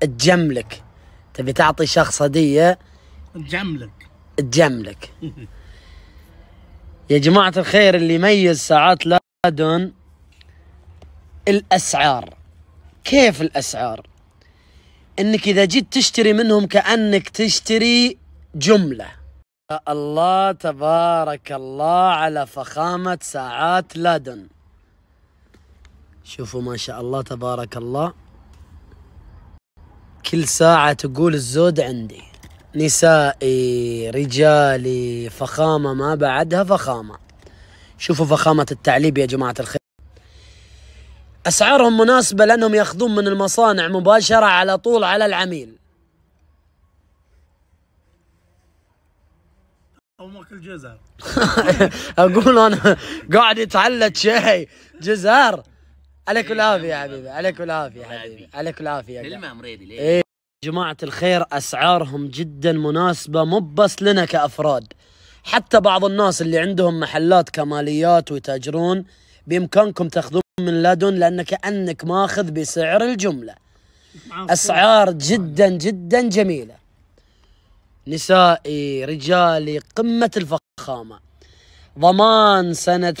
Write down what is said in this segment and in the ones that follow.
تجملك تبي تعطي شخص هديه تجملك تجملك يا جماعه الخير اللي يميز ساعات لادون الاسعار كيف الاسعار انك اذا جيت تشتري منهم كانك تشتري جمله الله تبارك الله على فخامه ساعات لادن شوفوا ما شاء الله تبارك الله كل ساعة تقول الزود عندي نسائي رجالي فخامة ما بعدها فخامة شوفوا فخامة التعليب يا جماعة الخير أسعارهم مناسبة لأنهم يأخذون من المصانع مباشرة على طول على العميل امك الجزر اقول انا قاعد يتعلق شيء جزر إيه، عليك العافيه يا حبيبي عليك العافيه حبيبي عليك العافيه كلمه مريدي ليه إيه. جماعة الخير أسعارهم جدا مناسبة مو بس لنا كأفراد حتى بعض الناس اللي عندهم محلات كماليات ويتاجرون بإمكانكم تاخذون من لدن لأن كأنك ماخذ بسعر الجملة أسعار جدا جدا جميلة نسائي رجالي قمة الفخامة ضمان سنة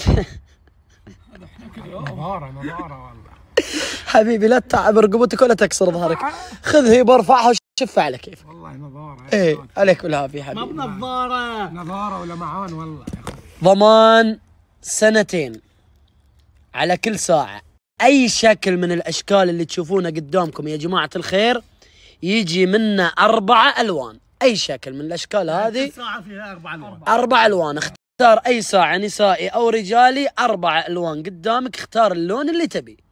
نظاره نظاره والله حبيبي لا تتعب رقبتك ولا تكسر ظهرك خذ هي ارفعها وشفها على كيفك والله نظاره ايه عليك بالعافيه حبيبي ما بنظاره نظاره ولا معان والله ضمان سنتين على كل ساعه اي شكل من الاشكال اللي تشوفونه قدامكم يا جماعه الخير يجي منه اربعه الوان اي شكل من الاشكال يعني هذه ساعه فيها اربع الوان اربع الوان اختار اي ساعه نسائي او رجالي اربع الوان قدامك اختار اللون اللي تبيه